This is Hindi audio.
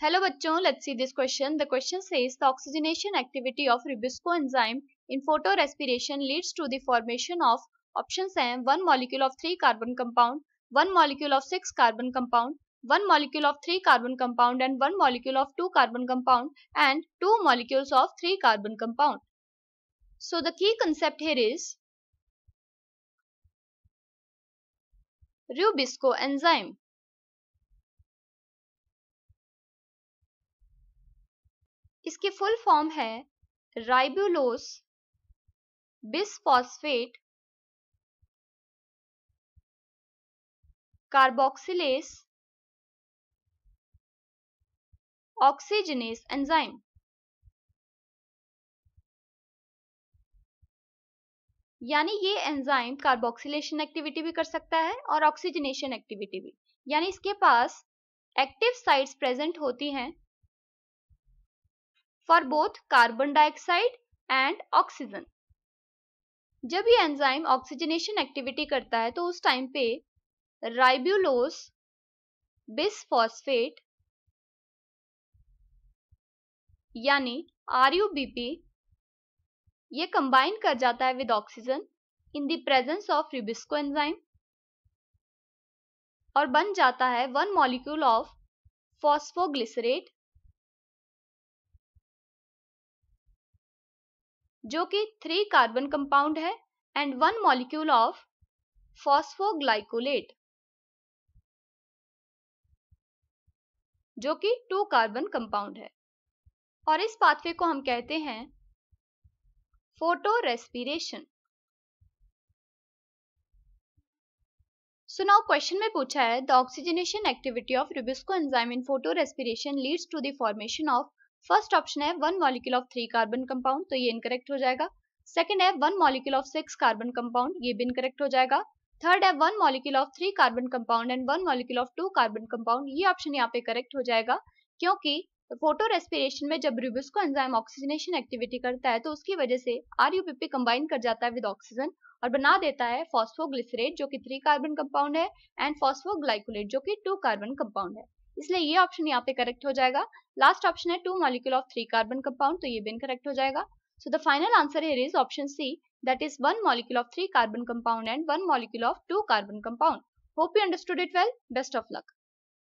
Hello bachcho, let's see this question. The question says the oxygenation activity of ribosco enzyme in photorespiration leads to the formation of options हैं one molecule of three carbon compound, one molecule of six carbon compound, one molecule of three carbon compound and one molecule of two carbon compound and two molecules of three carbon compound. So the key concept here is rubisco enzyme. इसकी फुल फॉर्म है ribulose bisphosphate carboxylase oxygenase enzyme यानी ये एंजाइम कार्बोक्सिलेशन एक्टिविटी भी कर सकता है और ऑक्सीजनेशन एक्टिविटी भी यानी इसके पास एक्टिव साइट्स प्रेजेंट होती हैं for both carbon dioxide and oxygen जब ये एंजाइम ऑक्सीजनेशन एक्टिविटी करता है तो उस टाइम पे राइब्यूलोस बिसफॉस्फेट यानी आर ये कंबाइन कर जाता है with oxygen in the presence of rubisco enzyme और बन जाता है वन मॉलिक्यूल ऑफ फॉस्फोग्लिसरेट जो कि थ्री कार्बन कंपाउंड है and one molecule of phosphoglycolate जो कि टू कार्बन कंपाउंड है और इस पाथवे को हम कहते हैं फोटो रेस्पिरेशन सुनाओ क्वेश्चन में पूछा है the oxygenation activity of rubisco enzyme in photorespiration leads to the formation of first option है one molecule of three carbon compound तो ये इनकरेक्ट हो जाएगा सेकंड है one molecule of six carbon compound ये भी इनकरेक्ट हो जाएगा थर्ड है one molecule of three carbon compound and one molecule of two carbon compound ये ऑप्शन यहाँ पे करेक्ट हो जाएगा क्योंकि फोटो रेस्पिरेशन में जब रिबिस्को एंजाइम ऑक्सीजनेशन एक्टिविटी करता है तो उसकी वजह से आर यू कंबाइन कर जाता है विद ऑक्सीजन और बना देता है फॉस्फोग्लिसरेट जो कि थ्री कार्बन कंपाउंड है एंड फॉस्फोग्लाइकोलेट जो कि टू कार्बन कंपाउंड है इसलिए ये ऑप्शन यहाँ पे करेक्ट हो जाएगा लास्ट ऑप्शन है two molecule of three carbon compound तो ये बिन करेक्ट हो जाएगा so the final answer here is option C that is one molecule of three carbon compound and one molecule of two carbon compound hope you understood it well best of luck